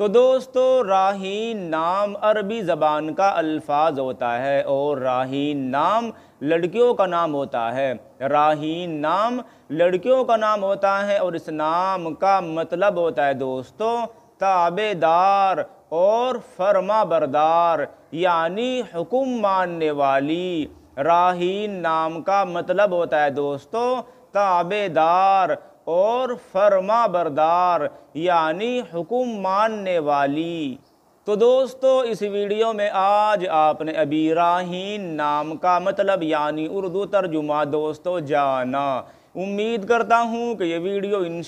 तो दोस्तों राही नाम अरबी ज़बान का अल्फाज होता है और राही नाम लड़कियों का नाम होता है राही नाम लड़कियों का नाम होता है और इस नाम का मतलब होता है दोस्तों ताबेदार और फर्मा बरदार यानी हुकुम मानने वाली राही नाम का मतलब होता है दोस्तों ताबेदार और फर्मा बरदार यानी हुक्म मानने वाली तो दोस्तों इस वीडियो में आज आपने अबीराहीन नाम का मतलब यानी उर्दू तर्जुमा दोस्तों जाना उम्मीद करता हूँ कि ये वीडियो इन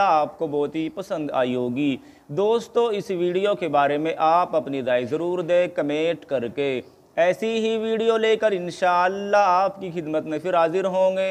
आपको बहुत ही पसंद आई होगी दोस्तों इस वीडियो के बारे में आप अपनी राय ज़रूर दें कमेंट करके ऐसी ही वीडियो लेकर इन आपकी खिदमत में फिर हाजिर होंगे